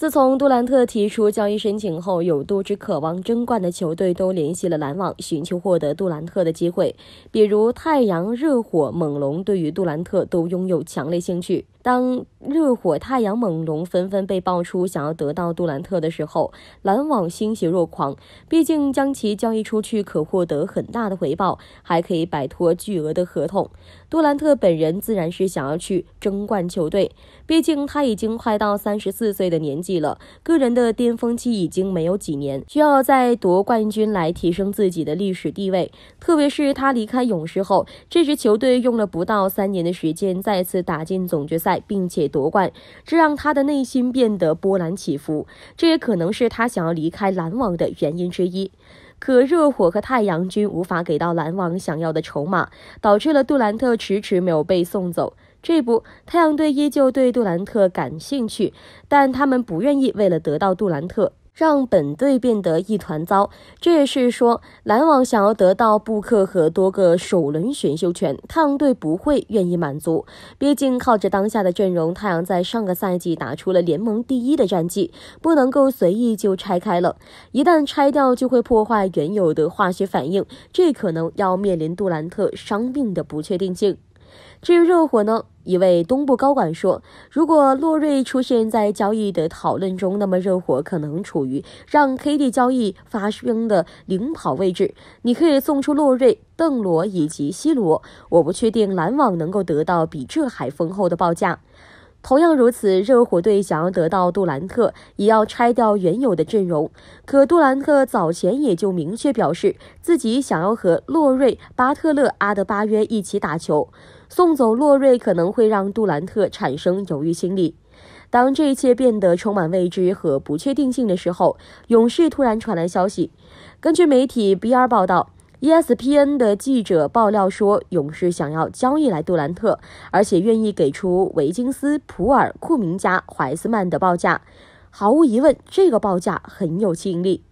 自从杜兰特提出交易申请后，有多支渴望争冠的球队都联系了篮网，寻求获得杜兰特的机会，比如太阳、热火、猛龙，对于杜兰特都拥有强烈兴趣。当热火、太阳、猛龙纷纷被爆出想要得到杜兰特的时候，篮网欣喜若狂。毕竟将其交易出去可获得很大的回报，还可以摆脱巨额的合同。杜兰特本人自然是想要去争冠球队，毕竟他已经快到三十四岁的年纪了，个人的巅峰期已经没有几年，需要再夺冠军来提升自己的历史地位。特别是他离开勇士后，这支球队用了不到三年的时间再次打进总决赛。并且夺冠，这让他的内心变得波澜起伏。这也可能是他想要离开篮网的原因之一。可热火和太阳均无法给到篮网想要的筹码，导致了杜兰特迟迟没有被送走。这不，太阳队依旧对杜兰特感兴趣，但他们不愿意为了得到杜兰特。让本队变得一团糟，这也是说，篮网想要得到布克和多个首轮选秀权，太阳队不会愿意满足。毕竟靠着当下的阵容，太阳在上个赛季打出了联盟第一的战绩，不能够随意就拆开了。一旦拆掉，就会破坏原有的化学反应，这可能要面临杜兰特伤病的不确定性。至于热火呢？一位东部高管说：“如果洛瑞出现在交易的讨论中，那么热火可能处于让 KD 交易发生的领跑位置。你可以送出洛瑞、邓罗以及西罗。我不确定篮网能够得到比这还丰厚的报价。”同样如此，热火队想要得到杜兰特，也要拆掉原有的阵容。可杜兰特早前也就明确表示，自己想要和洛瑞、巴特勒、阿德巴约一起打球。送走洛瑞可能会让杜兰特产生犹豫心理。当这一切变得充满未知和不确定性的时候，勇士突然传来消息。根据媒体 BR 报道。ESPN 的记者爆料说，勇士想要交易来杜兰特，而且愿意给出维金斯、普尔、库明加、怀斯曼的报价。毫无疑问，这个报价很有吸引力。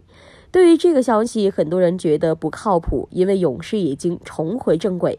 对于这个消息，很多人觉得不靠谱，因为勇士已经重回正轨。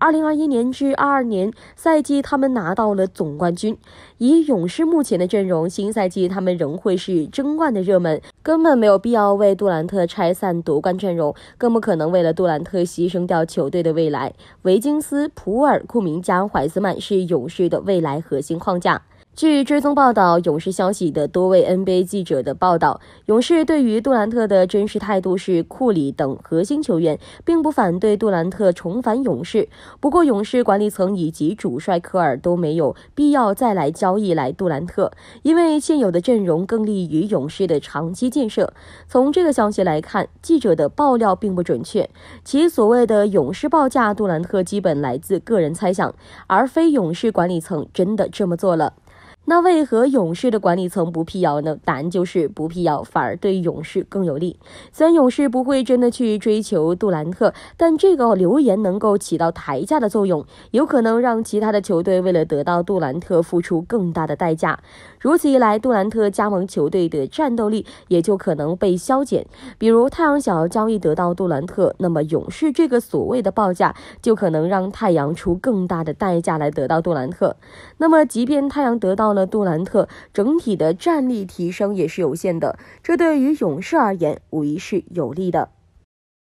二零二一年至二二年赛季，他们拿到了总冠军。以勇士目前的阵容，新赛季他们仍会是争冠的热门，根本没有必要为杜兰特拆散夺冠阵容，更不可能为了杜兰特牺牲掉球队的未来。维金斯、普尔、库明加、怀斯曼是勇士的未来核心框架。据追踪报道，勇士消息的多位 NBA 记者的报道，勇士对于杜兰特的真实态度是，库里等核心球员并不反对杜兰特重返勇士。不过，勇士管理层以及主帅科尔都没有必要再来交易来杜兰特，因为现有的阵容更利于勇士的长期建设。从这个消息来看，记者的爆料并不准确，其所谓的勇士报价杜兰特基本来自个人猜想，而非勇士管理层真的这么做了。那为何勇士的管理层不辟谣呢？答案就是不辟谣反而对勇士更有利。虽然勇士不会真的去追求杜兰特，但这个留言能够起到抬价的作用，有可能让其他的球队为了得到杜兰特付出更大的代价。如此一来，杜兰特加盟球队的战斗力也就可能被削减。比如太阳想要交易得到杜兰特，那么勇士这个所谓的报价就可能让太阳出更大的代价来得到杜兰特。那么，即便太阳得到了，杜兰特整体的战力提升也是有限的，这对于勇士而言无疑是有利的。